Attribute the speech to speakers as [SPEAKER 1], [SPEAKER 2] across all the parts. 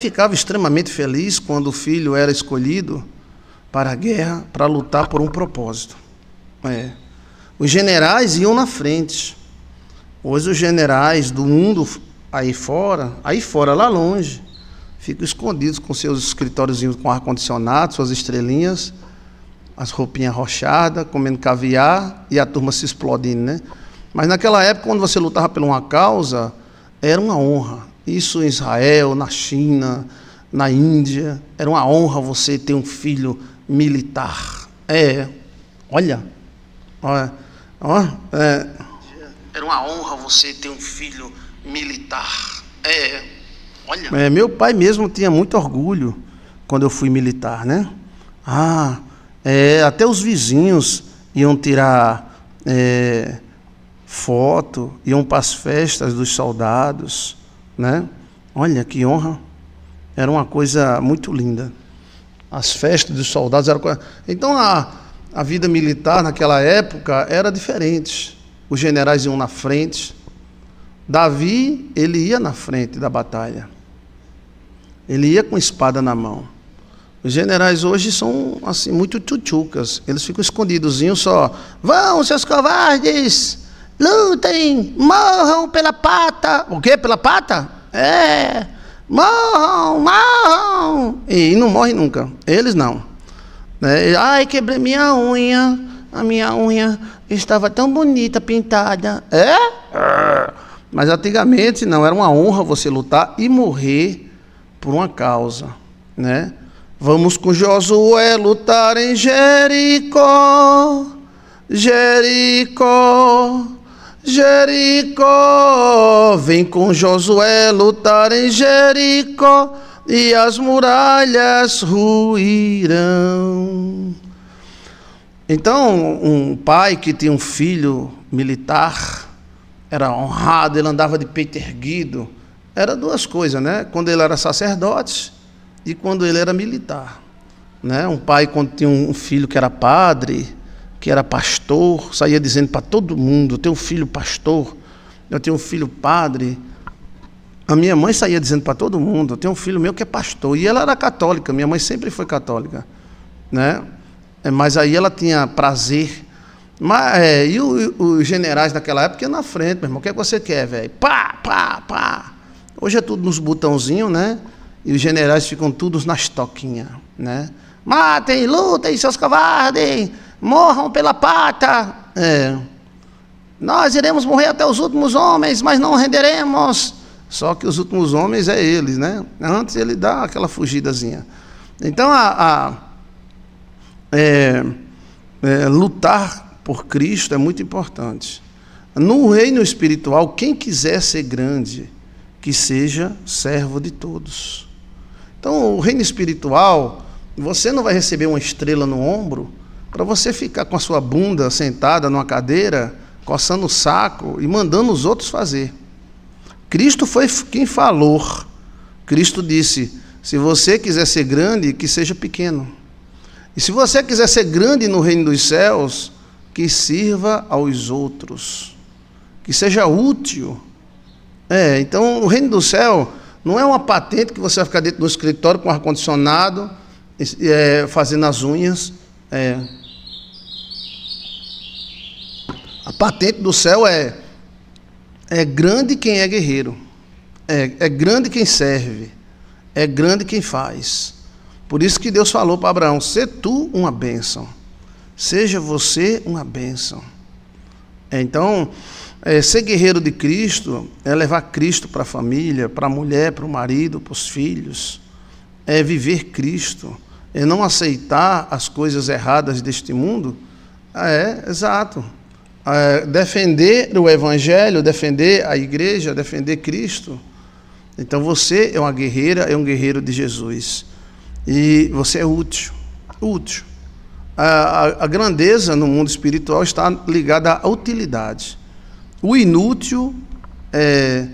[SPEAKER 1] ficava extremamente feliz quando o filho era escolhido para a guerra para lutar por um propósito. É. Os generais iam na frente. Hoje os generais do mundo aí fora, aí fora, lá longe, ficam escondidos com seus escritórios com ar-condicionado, suas estrelinhas, as roupinhas rochadas, comendo caviar e a turma se explodindo, né? Mas naquela época, quando você lutava por uma causa, era uma honra, isso em Israel, na China, na Índia. Era uma honra você ter um filho militar. É, olha, olha, olha é. Era uma honra você ter um filho militar. É, olha. É, meu pai mesmo tinha muito orgulho quando eu fui militar, né? Ah, é, até os vizinhos iam tirar é, foto, iam para as festas dos soldados né? Olha que honra. Era uma coisa muito linda. As festas dos soldados eram. Então a, a vida militar naquela época era diferente. Os generais iam na frente. Davi, ele ia na frente da batalha. Ele ia com a espada na mão. Os generais hoje são assim muito tchutchucas. Eles ficam escondidozinhos só. Vão, seus covardes! Lutem, morram pela pata. O quê? Pela pata? É. Morram, morram. E não morre nunca. Eles não. É, Ai, quebrei minha unha. A minha unha estava tão bonita, pintada. É? é? Mas antigamente não, era uma honra você lutar e morrer por uma causa, né? Vamos com Josué lutar em Jericó, Jericó. Jericó, vem com Josué lutar em Jericó e as muralhas ruirão. Então, um pai que tinha um filho militar era honrado, ele andava de peito erguido. Era duas coisas, né? Quando ele era sacerdote e quando ele era militar. Né? Um pai, quando tinha um filho que era padre, que era pastor, saía dizendo para todo mundo: eu tenho um filho pastor, eu tenho um filho padre. A minha mãe saía dizendo para todo mundo: eu tenho um filho meu que é pastor. E ela era católica, minha mãe sempre foi católica. Né? É, mas aí ela tinha prazer. Mas, é, e o, os generais daquela época iam na frente, meu irmão: o que, é que você quer, velho? Pá, pá, pá. Hoje é tudo nos botãozinhos, né? E os generais ficam todos nas toquinhas, né? Matem, lutem, seus covardes! Morram pela pata! É. Nós iremos morrer até os últimos homens, mas não renderemos. Só que os últimos homens é eles, né? Antes ele dá aquela fugidazinha. Então, a, a é, é, lutar por Cristo é muito importante. No reino espiritual, quem quiser ser grande, que seja servo de todos. Então, o reino espiritual você não vai receber uma estrela no ombro para você ficar com a sua bunda sentada numa cadeira, coçando o saco e mandando os outros fazer. Cristo foi quem falou. Cristo disse: se você quiser ser grande, que seja pequeno. E se você quiser ser grande no reino dos céus, que sirva aos outros, que seja útil. É, então o reino do céu não é uma patente que você vai ficar dentro do escritório com ar-condicionado, é, fazendo as unhas. É. A patente do céu é é grande quem é guerreiro, é, é grande quem serve, é grande quem faz. Por isso que Deus falou para Abraão: "Se tu uma bênção, seja você uma bênção". É, então, é, ser guerreiro de Cristo é levar Cristo para a família, para a mulher, para o marido, para os filhos, é viver Cristo e não aceitar as coisas erradas deste mundo, ah, é exato. Ah, é, defender o Evangelho, defender a igreja, defender Cristo. Então você é uma guerreira, é um guerreiro de Jesus. E você é útil. Útil. A, a, a grandeza no mundo espiritual está ligada à utilidade. O inútil é,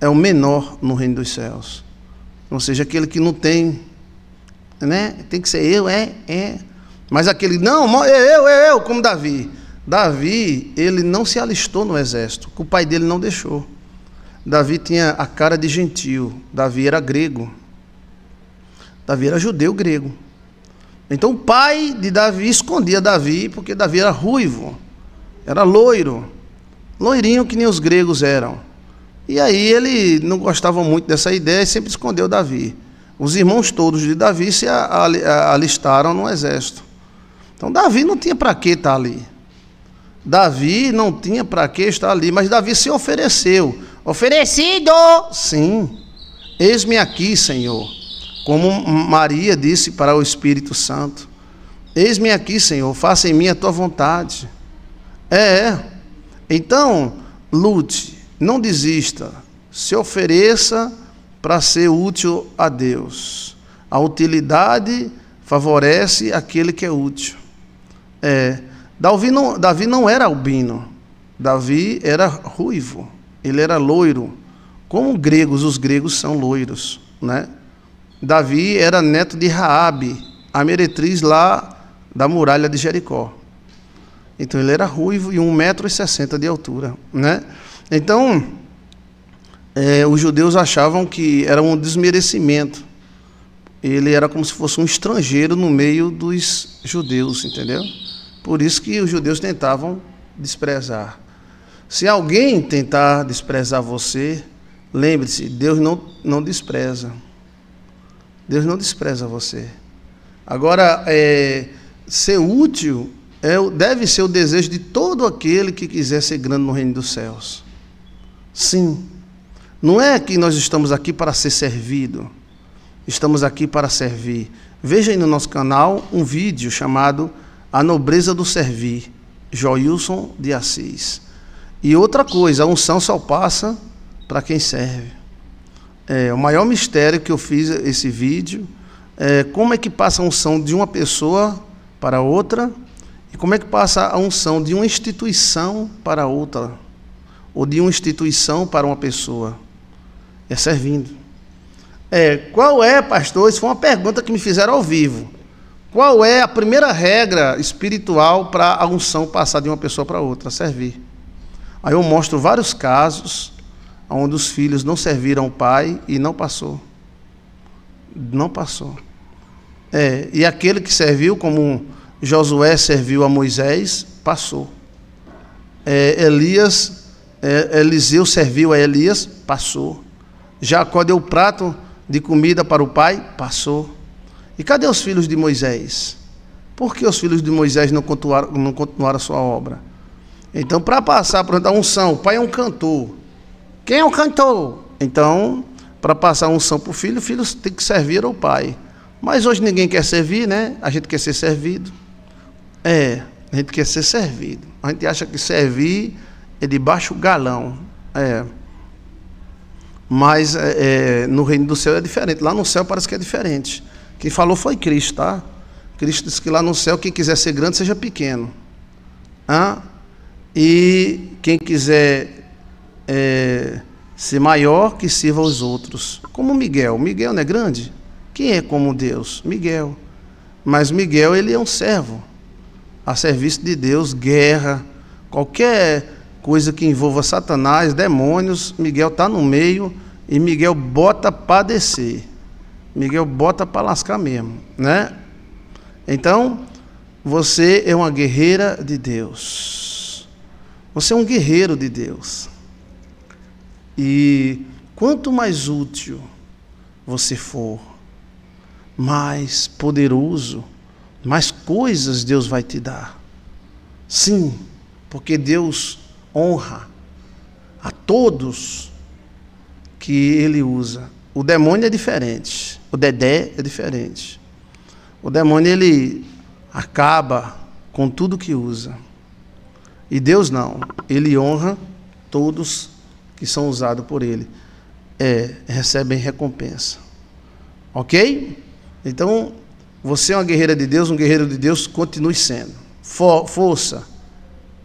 [SPEAKER 1] é o menor no reino dos céus. Ou seja, aquele que não tem né? Tem que ser eu, é, é. Mas aquele, não, é, eu, eu, é, eu, como Davi. Davi, ele não se alistou no exército, o pai dele não deixou. Davi tinha a cara de gentil, Davi era grego. Davi era judeu grego. Então o pai de Davi escondia Davi, porque Davi era ruivo, era loiro, loirinho que nem os gregos eram. E aí ele não gostava muito dessa ideia e sempre escondeu Davi. Os irmãos todos de Davi se alistaram no exército. Então Davi não tinha para que estar tá ali. Davi não tinha para que estar ali, mas Davi se ofereceu. Oferecido! Sim. Eis-me aqui, Senhor. Como Maria disse para o Espírito Santo: Eis-me aqui, Senhor, faça em mim a tua vontade. É. é. Então, lute, não desista, se ofereça para ser útil a Deus. A utilidade favorece aquele que é útil. É, Davi, não, Davi não era albino, Davi era ruivo, ele era loiro. Como gregos, os gregos são loiros, né? Davi era neto de Raabe, a meretriz lá da muralha de Jericó. Então ele era ruivo e 1,60m de altura, né? Então, é, os judeus achavam que era um desmerecimento. Ele era como se fosse um estrangeiro no meio dos judeus, entendeu? Por isso que os judeus tentavam desprezar. Se alguém tentar desprezar você, lembre-se, Deus não, não despreza. Deus não despreza você. Agora, é, ser útil é, deve ser o desejo de todo aquele que quiser ser grande no reino dos céus. Sim, não é que nós estamos aqui para ser servido, estamos aqui para servir. Veja aí no nosso canal um vídeo chamado A Nobreza do Servir, Joilson de Assis. E outra coisa, a unção só passa para quem serve. É, o maior mistério que eu fiz esse vídeo é como é que passa a unção de uma pessoa para outra e como é que passa a unção de uma instituição para outra ou de uma instituição para uma pessoa é servindo. É, qual é, pastor? Isso foi uma pergunta que me fizeram ao vivo. Qual é a primeira regra espiritual para a unção passar de uma pessoa para outra? Servir. Aí eu mostro vários casos onde os filhos não serviram o pai e não passou. Não passou. É, e aquele que serviu, como Josué serviu a Moisés, passou. É, Elias, é, Eliseu serviu a Elias, passou. Jacó deu o prato de comida para o pai, passou. E cadê os filhos de Moisés? Por que os filhos de Moisés não continuaram, não continuaram a sua obra? Então, para passar, para dar unção, o pai é um cantor. Quem é o um cantor? Então, para passar a unção para o filho, o filho tem que servir ao pai. Mas hoje ninguém quer servir, né? A gente quer ser servido. É, a gente quer ser servido. A gente acha que servir é de baixo galão. É. Mas é, é, no reino do céu é diferente. Lá no céu parece que é diferente. Quem falou foi Cristo, tá? Cristo disse que lá no céu quem quiser ser grande seja pequeno. Hã? E quem quiser é, ser maior, que sirva aos outros. Como Miguel. Miguel não é grande? Quem é como Deus? Miguel. Mas Miguel, ele é um servo. A serviço de Deus, guerra, qualquer coisa que envolva Satanás, demônios, Miguel está no meio e Miguel bota para descer. Miguel bota para lascar mesmo, né? Então, você é uma guerreira de Deus. Você é um guerreiro de Deus. E quanto mais útil você for, mais poderoso, mais coisas Deus vai te dar. Sim, porque Deus honra a todos que ele usa. O demônio é diferente, o Dedé é diferente. O demônio ele acaba com tudo que usa. E Deus não, ele honra todos que são usados por ele. É, recebem recompensa. OK? Então, você é uma guerreira de Deus, um guerreiro de Deus, continue sendo. For força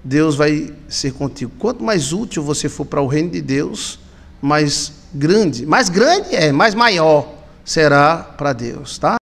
[SPEAKER 1] Deus vai ser contigo. Quanto mais útil você for para o reino de Deus, mais grande, mais grande é, mais maior será para Deus, tá?